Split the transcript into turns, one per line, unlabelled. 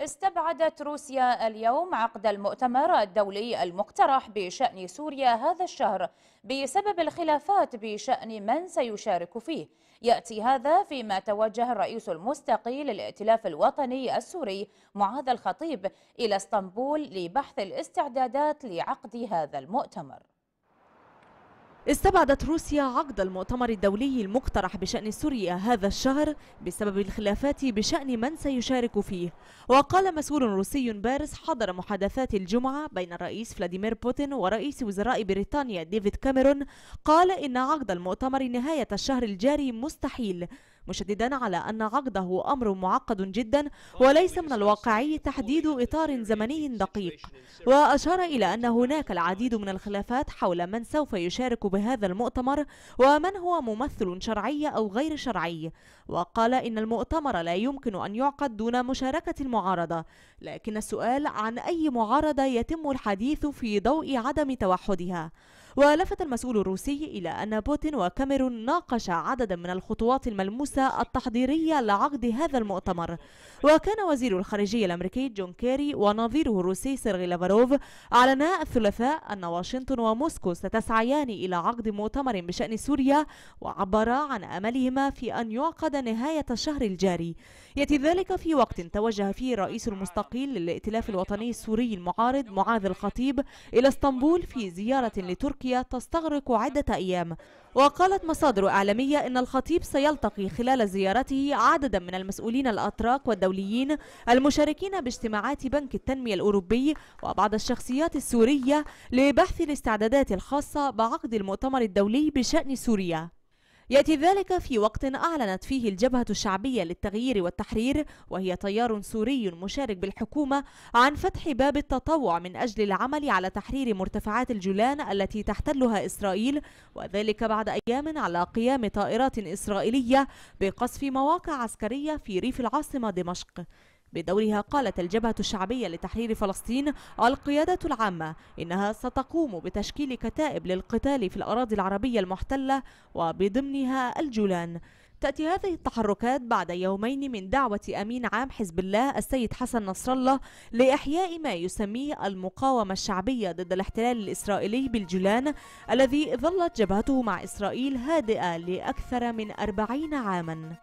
استبعدت روسيا اليوم عقد المؤتمر الدولي المقترح بشأن سوريا هذا الشهر بسبب الخلافات بشأن من سيشارك فيه يأتي هذا فيما توجه الرئيس المستقيل للائتلاف الوطني السوري معاذ الخطيب إلى اسطنبول لبحث الاستعدادات لعقد هذا المؤتمر
استبعدت روسيا عقد المؤتمر الدولي المقترح بشأن سوريا هذا الشهر بسبب الخلافات بشأن من سيشارك فيه وقال مسؤول روسي بارز حضر محادثات الجمعة بين الرئيس فلاديمير بوتين ورئيس وزراء بريطانيا ديفيد كاميرون قال إن عقد المؤتمر نهاية الشهر الجاري مستحيل مشددا على أن عقده أمر معقد جدا وليس من الواقعي تحديد إطار زمني دقيق وأشار إلى أن هناك العديد من الخلافات حول من سوف يشارك بهذا المؤتمر ومن هو ممثل شرعي أو غير شرعي وقال إن المؤتمر لا يمكن أن يعقد دون مشاركة المعارضة لكن السؤال عن أي معارضة يتم الحديث في ضوء عدم توحدها ولفت المسؤول الروسي إلى أن بوتين وكاميرون ناقشا عددا من الخطوات الملموسة التحضيرية لعقد هذا المؤتمر وكان وزير الخارجية الأمريكي جون كيري ونظيره الروسي سيرغي لافاروف أعلنا الثلاثاء أن واشنطن وموسكو ستسعيان إلى عقد مؤتمر بشأن سوريا وعبرا عن أملهما في أن يعقد نهاية الشهر الجاري يأتي ذلك في وقت توجه فيه رئيس المستقيل للائتلاف الوطني السوري المعارض معاذ الخطيب إلى اسطنبول في زيارة لتركيا تركيا تستغرق عدة أيام وقالت مصادر أعلامية أن الخطيب سيلتقي خلال زيارته عددا من المسؤولين الأتراك والدوليين المشاركين باجتماعات بنك التنمية الأوروبي وبعض الشخصيات السورية لبحث الاستعدادات الخاصة بعقد المؤتمر الدولي بشأن سوريا يأتي ذلك في وقت أعلنت فيه الجبهة الشعبية للتغيير والتحرير وهي تيار سوري مشارك بالحكومة عن فتح باب التطوع من أجل العمل على تحرير مرتفعات الجولان التي تحتلها إسرائيل وذلك بعد أيام على قيام طائرات إسرائيلية بقصف مواقع عسكرية في ريف العاصمة دمشق بدورها قالت الجبهة الشعبية لتحرير فلسطين القيادة العامة إنها ستقوم بتشكيل كتائب للقتال في الأراضي العربية المحتلة وبضمنها الجولان تأتي هذه التحركات بعد يومين من دعوة أمين عام حزب الله السيد حسن نصر الله لإحياء ما يسميه المقاومة الشعبية ضد الاحتلال الإسرائيلي بالجولان الذي ظلت جبهته مع إسرائيل هادئة لأكثر من أربعين عاماً